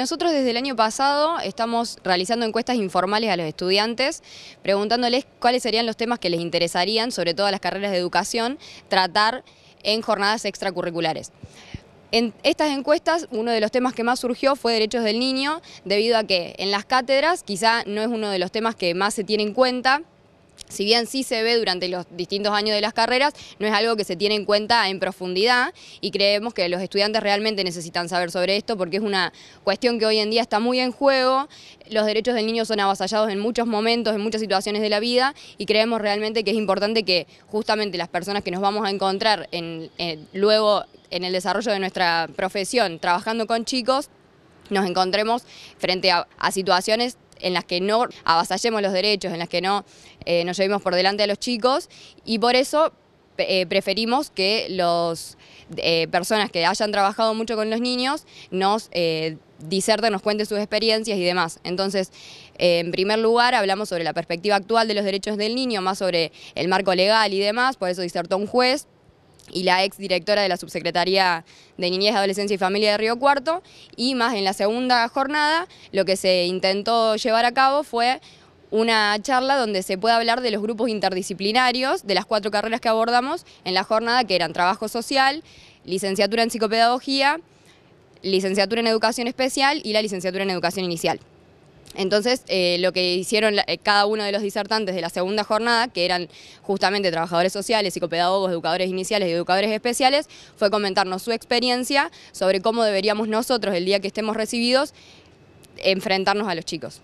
Nosotros desde el año pasado estamos realizando encuestas informales a los estudiantes, preguntándoles cuáles serían los temas que les interesarían, sobre todo las carreras de educación, tratar en jornadas extracurriculares. En estas encuestas, uno de los temas que más surgió fue derechos del niño, debido a que en las cátedras quizá no es uno de los temas que más se tiene en cuenta, si bien sí se ve durante los distintos años de las carreras, no es algo que se tiene en cuenta en profundidad y creemos que los estudiantes realmente necesitan saber sobre esto porque es una cuestión que hoy en día está muy en juego, los derechos del niño son avasallados en muchos momentos, en muchas situaciones de la vida y creemos realmente que es importante que justamente las personas que nos vamos a encontrar en, eh, luego en el desarrollo de nuestra profesión trabajando con chicos, nos encontremos frente a situaciones en las que no avasallemos los derechos, en las que no eh, nos llevemos por delante a los chicos y por eso eh, preferimos que las eh, personas que hayan trabajado mucho con los niños nos diserten, nos cuenten sus experiencias y demás. Entonces, en primer lugar, hablamos sobre la perspectiva actual de los derechos del niño, más sobre el marco legal y demás, por eso disertó un juez, y la ex directora de la Subsecretaría de Niñez, Adolescencia y Familia de Río Cuarto, y más en la segunda jornada lo que se intentó llevar a cabo fue una charla donde se puede hablar de los grupos interdisciplinarios, de las cuatro carreras que abordamos en la jornada, que eran trabajo social, licenciatura en psicopedagogía, licenciatura en educación especial y la licenciatura en educación inicial. Entonces, eh, lo que hicieron eh, cada uno de los disertantes de la segunda jornada, que eran justamente trabajadores sociales, psicopedagogos, educadores iniciales y educadores especiales, fue comentarnos su experiencia sobre cómo deberíamos nosotros, el día que estemos recibidos, enfrentarnos a los chicos.